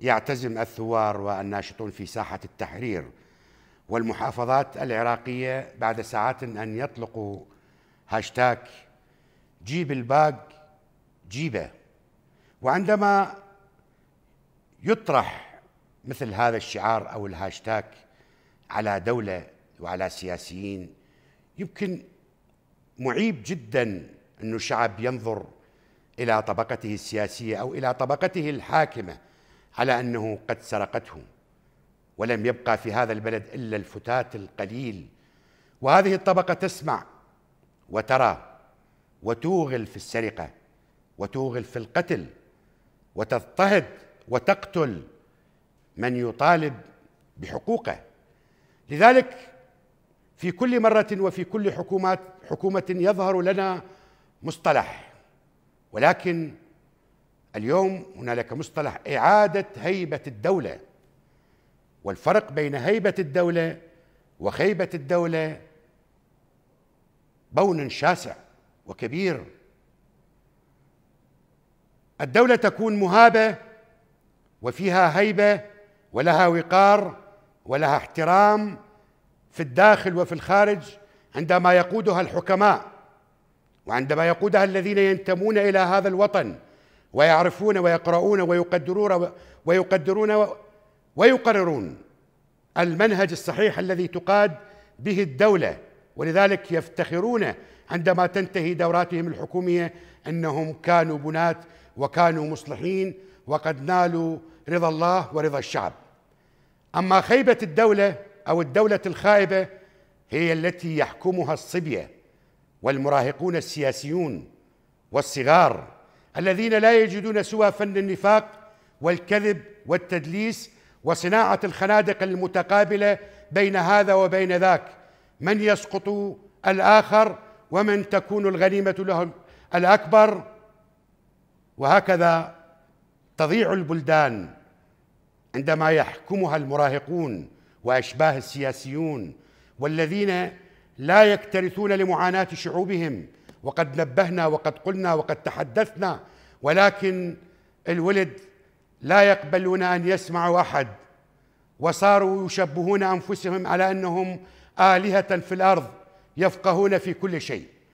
يعتزم الثوار والناشطون في ساحة التحرير والمحافظات العراقية بعد ساعات أن يطلقوا هاشتاك جيب الباق جيبه وعندما يطرح مثل هذا الشعار أو الهاشتاك على دولة وعلى سياسيين يمكن معيب جدا أن الشعب ينظر إلى طبقته السياسية أو إلى طبقته الحاكمة على انه قد سرقته ولم يبقى في هذا البلد الا الفتات القليل وهذه الطبقه تسمع وترى وتوغل في السرقه وتوغل في القتل وتضطهد وتقتل من يطالب بحقوقه لذلك في كل مره وفي كل حكومات حكومه يظهر لنا مصطلح ولكن اليوم هنالك مصطلح إعادة هيبة الدولة والفرق بين هيبة الدولة وخيبة الدولة بون شاسع وكبير الدولة تكون مهابة وفيها هيبة ولها وقار ولها احترام في الداخل وفي الخارج عندما يقودها الحكماء وعندما يقودها الذين ينتمون إلى هذا الوطن ويعرفون ويقرؤون ويقدرون ويقدرون ويقررون المنهج الصحيح الذي تقاد به الدولة ولذلك يفتخرون عندما تنتهي دوراتهم الحكومية أنهم كانوا بنات وكانوا مصلحين وقد نالوا رضا الله ورضا الشعب أما خيبة الدولة أو الدولة الخائبة هي التي يحكمها الصبية والمراهقون السياسيون والصغار الذين لا يجدون سوى فن النفاق والكذب والتدليس وصناعة الخنادق المتقابلة بين هذا وبين ذاك من يسقط الآخر ومن تكون الغنيمة له الأكبر وهكذا تضيع البلدان عندما يحكمها المراهقون وأشباه السياسيون والذين لا يكترثون لمعاناة شعوبهم وقد نبهنا وقد قلنا وقد تحدثنا ولكن الولد لا يقبلون ان يسمعوا احد وصاروا يشبهون انفسهم على انهم الهه في الارض يفقهون في كل شيء